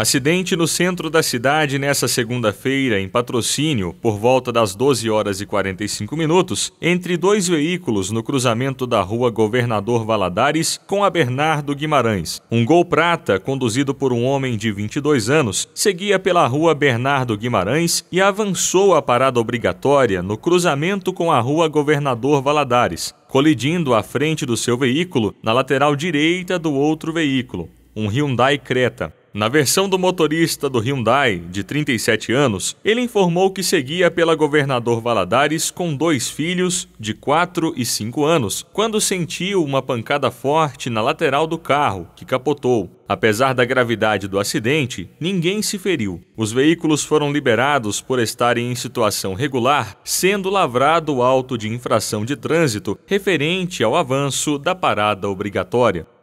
Acidente no centro da cidade nesta segunda-feira, em patrocínio, por volta das 12 horas e 45 minutos, entre dois veículos no cruzamento da rua Governador Valadares com a Bernardo Guimarães. Um Gol Prata, conduzido por um homem de 22 anos, seguia pela rua Bernardo Guimarães e avançou a parada obrigatória no cruzamento com a rua Governador Valadares. Colidindo à frente do seu veículo na lateral direita do outro veículo um Hyundai Creta. Na versão do motorista do Hyundai, de 37 anos, ele informou que seguia pela Governador Valadares com dois filhos, de 4 e 5 anos, quando sentiu uma pancada forte na lateral do carro, que capotou. Apesar da gravidade do acidente, ninguém se feriu. Os veículos foram liberados por estarem em situação regular, sendo lavrado o auto de infração de trânsito referente ao avanço da parada obrigatória.